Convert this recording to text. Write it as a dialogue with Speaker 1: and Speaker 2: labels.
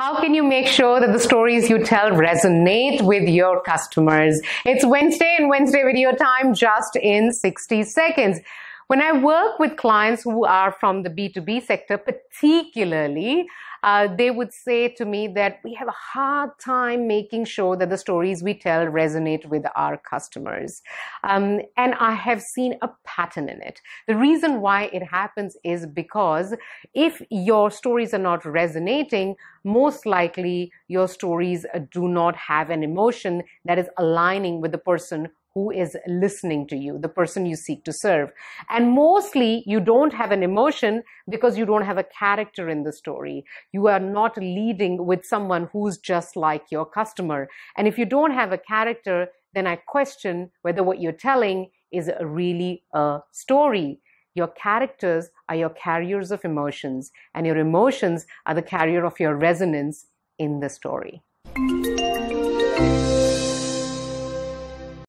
Speaker 1: How can you make sure that the stories you tell resonate with your customers? It's Wednesday and Wednesday video time just in 60 seconds. When I work with clients who are from the B2B sector, particularly, uh, they would say to me that we have a hard time making sure that the stories we tell resonate with our customers. Um, and I have seen a pattern in it. The reason why it happens is because if your stories are not resonating, most likely your stories do not have an emotion that is aligning with the person who is listening to you, the person you seek to serve. And mostly you don't have an emotion because you don't have a character in the story. You are not leading with someone who's just like your customer. And if you don't have a character, then I question whether what you're telling is really a story. Your characters are your carriers of emotions, and your emotions are the carrier of your resonance in the story.